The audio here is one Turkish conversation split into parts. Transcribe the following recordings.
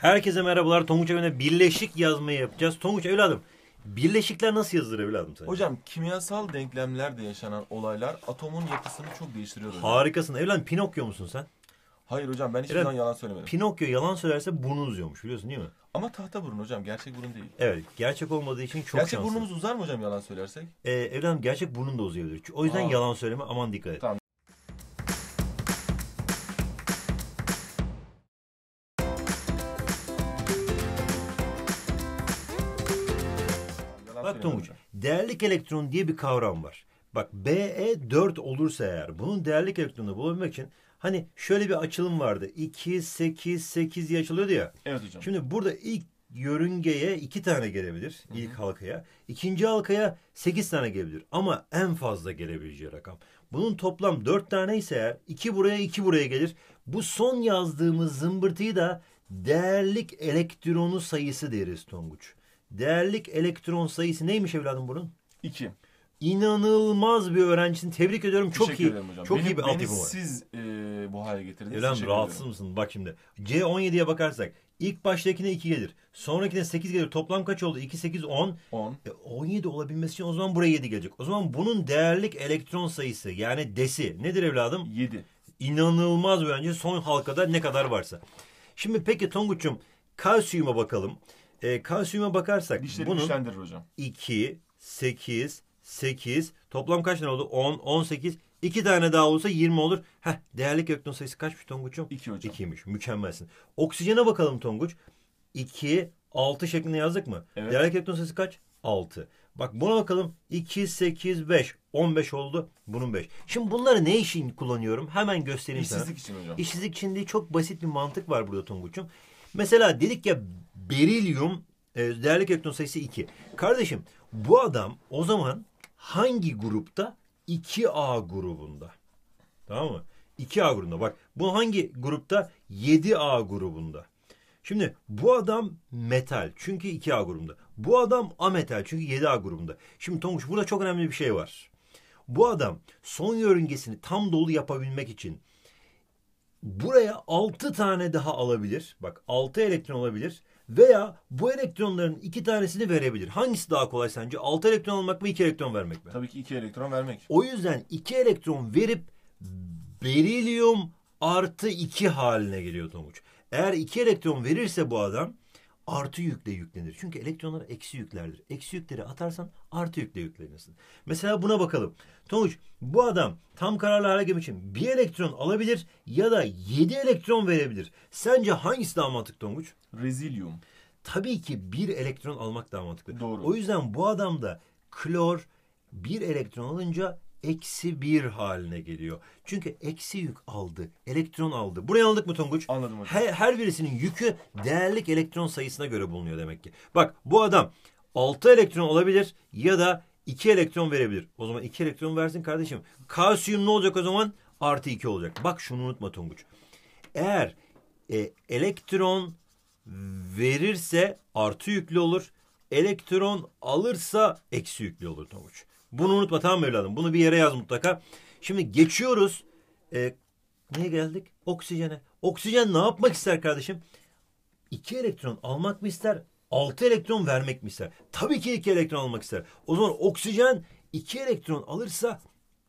Herkese merhabalar. Tonguç Evren'e birleşik yazmayı yapacağız. Tonguç evladım birleşikler nasıl yazılır evladım sana? Hocam kimyasal denklemlerde yaşanan olaylar atomun yapısını çok değiştiriyor. Hocam. Harikasın. Evladım Pinokyo musun sen? Hayır hocam ben hiçbir Evren, zaman yalan söylemedim. Pinokyo yalan söylerse burnu uzuyormuş biliyorsun değil mi? Ama tahta burun hocam gerçek burun değil. Evet gerçek olmadığı için çok Gerçek şanslı. burnumuz uzar mı hocam yalan söylersek? Ee, evladım gerçek burnun da uzayabilir. O yüzden Aa. yalan söyleme aman dikkat et. Tamam. Bak şey Tonguç değerlik elektron diye bir kavram var. Bak BE4 e olursa eğer bunun değerlik elektronunu bulabilmek için hani şöyle bir açılım vardı. 2, 8, 8 diye açılıyordu ya. Evet hocam. Şimdi burada ilk yörüngeye iki tane gelebilir Hı-hı. ilk halkaya. ikinci halkaya sekiz tane gelebilir. Ama en fazla gelebileceği rakam. Bunun toplam dört tane ise eğer iki buraya iki buraya gelir. Bu son yazdığımız zımbırtıyı da değerlik elektronu sayısı deriz Tonguç. Değerlik elektron sayısı neymiş evladım bunun? 2. İnanılmaz bir öğrencisin. Tebrik ediyorum. Çok iyi. hocam. Çok Beni- iyi bir beni altyapı siz e, bu hale getirdiniz. Evladım Teşekkür rahatsız ederim. mısın? Bak şimdi. C17'ye bakarsak ilk baştakine 2 gelir. Sonrakine 8 gelir. Toplam kaç oldu? 2, 8, 10. 10. E, 17 olabilmesi için o zaman buraya 7 gelecek. O zaman bunun değerlik elektron sayısı yani desi nedir evladım? 7. İnanılmaz bir öğrenci. Son halkada ne kadar varsa. Şimdi peki Tonguç'um kalsiyuma bakalım. E, kalsiyuma bakarsak Dişleri bunun güçlendirir hocam. 2, 8, 8 toplam kaç tane oldu? 10, 18. 2 tane daha olursa 20 olur. Heh, değerli kökton sayısı kaçmış Tonguç'um? 2 hocam. 2'ymiş. Mükemmelsin. Oksijene bakalım Tonguç. 2, 6 şeklinde yazdık mı? Evet. Değerli kökton sayısı kaç? 6. Bak buna bakalım. 2, 8, 5. 15 oldu. Bunun 5. Şimdi bunları ne için kullanıyorum? Hemen göstereyim sana. İşsizlik için hocam. İşsizlik için değil çok basit bir mantık var burada Tonguç'um. Mesela dedik ya Berilyum e, değerli elektron sayısı 2. Kardeşim bu adam o zaman hangi grupta? 2A grubunda. Tamam mı? 2A grubunda. Bak bu hangi grupta? 7A grubunda. Şimdi bu adam metal çünkü 2A grubunda. Bu adam ametal çünkü 7A grubunda. Şimdi Tonguç burada çok önemli bir şey var. Bu adam son yörüngesini tam dolu yapabilmek için buraya 6 tane daha alabilir. Bak 6 elektron olabilir veya bu elektronların iki tanesini verebilir. Hangisi daha kolay sence? 6 elektron almak mı iki elektron vermek mi? Tabii ki iki elektron vermek. O yüzden iki elektron verip berilyum artı iki haline geliyor Tonguç. Eğer iki elektron verirse bu adam artı yükle yüklenir. Çünkü elektronlar eksi yüklerdir. Eksi yükleri atarsan artı yükle yüklenirsin. Mesela buna bakalım. Tonguç, bu adam tam kararlı hale gelmek için bir elektron alabilir ya da yedi elektron verebilir. Sence hangisi daha mantıklı Tonguç? Rezilyum. Tabii ki bir elektron almak daha mantıklı. Doğru. O yüzden bu adamda klor bir elektron alınca eksi bir haline geliyor. Çünkü eksi yük aldı. Elektron aldı. buraya anladık mı Tonguç? Anladım hocam. Her, her birisinin yükü değerlik elektron sayısına göre bulunuyor demek ki. Bak bu adam 6 elektron olabilir ya da 2 elektron verebilir. O zaman 2 elektron versin kardeşim. Kalsiyum ne olacak o zaman? Artı 2 olacak. Bak şunu unutma Tonguç. Eğer e, elektron verirse artı yüklü olur. Elektron alırsa eksi yüklü olur Tonguç. Bunu unutma tamam mı evladım? Bunu bir yere yaz mutlaka. Şimdi geçiyoruz. E, neye geldik? Oksijene. Oksijen ne yapmak ister kardeşim? İki elektron almak mı ister? Altı elektron vermek mi ister? Tabii ki iki elektron almak ister. O zaman oksijen iki elektron alırsa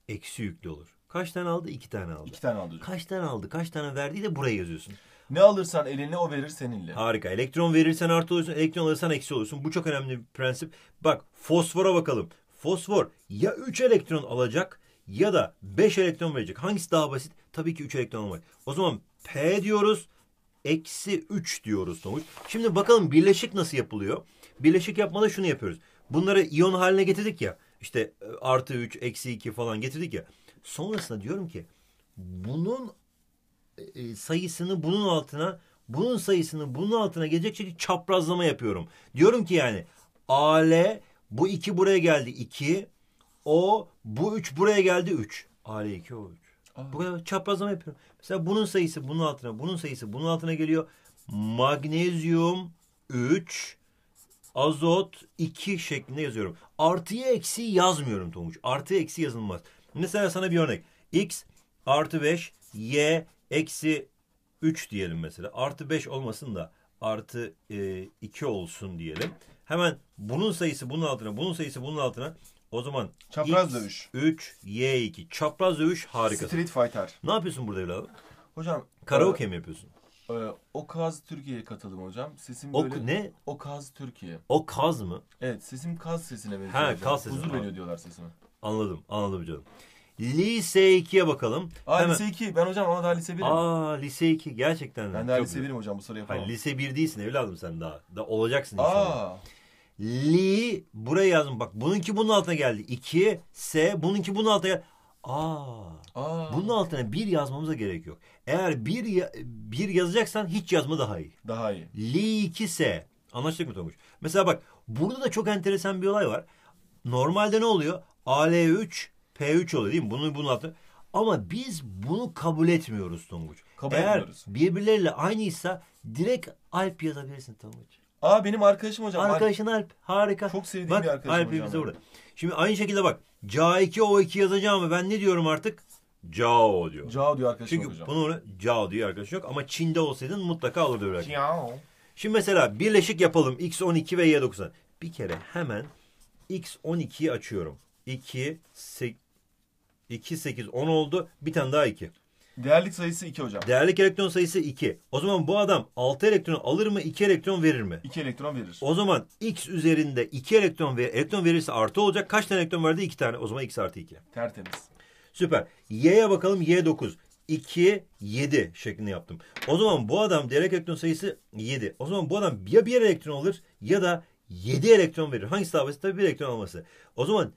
eksi yüklü olur. Kaç tane aldı? İki tane aldı. İki tane aldı. Kaç tane aldı? Kaç tane verdiği de buraya yazıyorsun. Ne alırsan eline o verir seninle. Harika. Elektron verirsen artı olursun, elektron alırsan eksi olursun. Bu çok önemli bir prensip. Bak fosfora bakalım. Fosfor ya 3 elektron alacak ya da 5 elektron verecek. Hangisi daha basit? Tabii ki 3 elektron almak. O zaman P diyoruz. Eksi 3 diyoruz sonuç. Şimdi bakalım birleşik nasıl yapılıyor? Birleşik yapmada şunu yapıyoruz. Bunları iyon haline getirdik ya. İşte e, artı 3, eksi 2 falan getirdik ya. Sonrasında diyorum ki bunun e, sayısını bunun altına bunun sayısını bunun altına gelecek şekilde çaprazlama yapıyorum. Diyorum ki yani AL bu iki buraya geldi iki. O bu üç buraya geldi üç. A'ya 2 o 3. Bu kadar çaprazlama yapıyorum. Mesela bunun sayısı bunun altına, bunun sayısı bunun altına geliyor. Magnezyum 3, azot 2 şeklinde yazıyorum. Artıya eksi yazmıyorum Tonguç. Artı eksi yazılmaz. Mesela sana bir örnek. X artı 5, Y eksi 3 diyelim mesela. Artı 5 olmasın da artı e, 2 olsun diyelim. Hemen bunun sayısı bunun altına, bunun sayısı bunun altına. O zaman çapraz X, dövüş. 3, Y2. Çapraz dövüş harika. Street Fighter. Ne yapıyorsun burada evladım? Hocam. Karaoke e, mi yapıyorsun? E, Okaz Türkiye'ye katıldım hocam. Sesim ok, böyle. Ne? Okaz Türkiye. Okaz mı? Evet sesim kaz sesine benziyor. He kaz sesi. Huzur veriyor diyorlar sesime. Anladım anladım canım. Lise 2'ye bakalım. Aa Hemen. lise 2. Ben hocam ama daha lise 1'im. Aa lise 2 gerçekten. Ben daha Çok lise 1'im hocam bu soruyu yapamam. Hayır, lise 1 değilsin evladım sen daha. Da olacaksın inşallah. Aa. Li buraya yazdım. Bak bununki bunun altına geldi. 2 S bununki bunun altına geldi. Aa, Aa. Bunun altına bir yazmamıza gerek yok. Eğer bir bir yazacaksan hiç yazma daha iyi. Daha iyi. Li 2 S. Anlaştık mı Tomuş? Mesela bak burada da çok enteresan bir olay var. Normalde ne oluyor? AL3 P3 oluyor değil mi? Bunu bunun altına. Ama biz bunu kabul etmiyoruz Tonguç. Kabul Eğer etmiyoruz. birbirleriyle aynıysa direkt Alp yazabilirsin Tonguç. Aa benim arkadaşım hocam. Arkadaşın Alp. Harika. Çok sevdiğim bak, bir arkadaşım Alp hocam. Alp burada. Şimdi aynı şekilde bak. Ca2O2 yazacağımı ben ne diyorum artık? Cao diyor. Cao diyor arkadaşım Çünkü hocam. bunu Cao diyor arkadaş yok ama Çin'de olsaydın mutlaka olurdu öyle. Cao. Şimdi mesela birleşik yapalım X12 ve Y90. Bir kere hemen X12'yi açıyorum. 2, 8, 2, 8, 10 oldu. Bir tane daha 2. Değerlik sayısı 2 hocam. Değerlik elektron sayısı 2. O zaman bu adam 6 elektron alır mı 2 elektron verir mi? 2 elektron verir. O zaman x üzerinde 2 elektron ve elektron verirse artı olacak. Kaç tane elektron verdi? 2 tane. O zaman x artı 2. Tertemiz. Süper. Y'ye bakalım. Y 9. 2, 7 şeklinde yaptım. O zaman bu adam değerlik elektron sayısı 7. O zaman bu adam ya 1 elektron alır ya da 7 elektron verir. Hangisi daha basit? Tabii 1 elektron alması. O zaman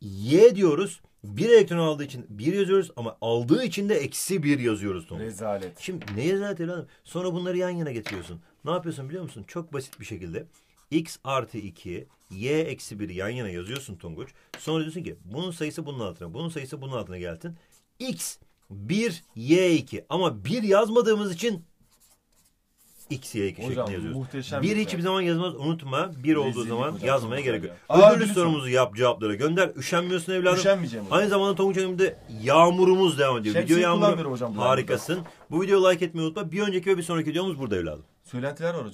Y diyoruz. Bir elektron aldığı için bir yazıyoruz ama aldığı için de eksi bir yazıyoruz. Tom. Rezalet. Şimdi ne rezalet evladım? Sonra bunları yan yana getiriyorsun. Ne yapıyorsun biliyor musun? Çok basit bir şekilde x artı 2, y eksi 1'i yan yana yazıyorsun Tonguç. Sonra diyorsun ki bunun sayısı bunun altına, bunun sayısı bunun altına geldin. x 1, y 2 ama 1 yazmadığımız için X, Y şeklinde Hocam, yazıyoruz. muhteşem bir bir hiçbir şey. zaman yazmaz unutma. Bir olduğu zaman hocam, yazmaya gerek yok. güzel ya. Öbür sorumuzu yap cevaplara gönder. Üşenmiyorsun evladım. Üşenmeyeceğim hocam. Aynı zamanda Tonguç Hanım'da yağmurumuz devam ediyor. Şemsiye Video yağmuru. hocam Harikasın. Bu videoyu like etmeyi unutma. Bir önceki ve bir sonraki videomuz burada evladım. Söylentiler var hocam.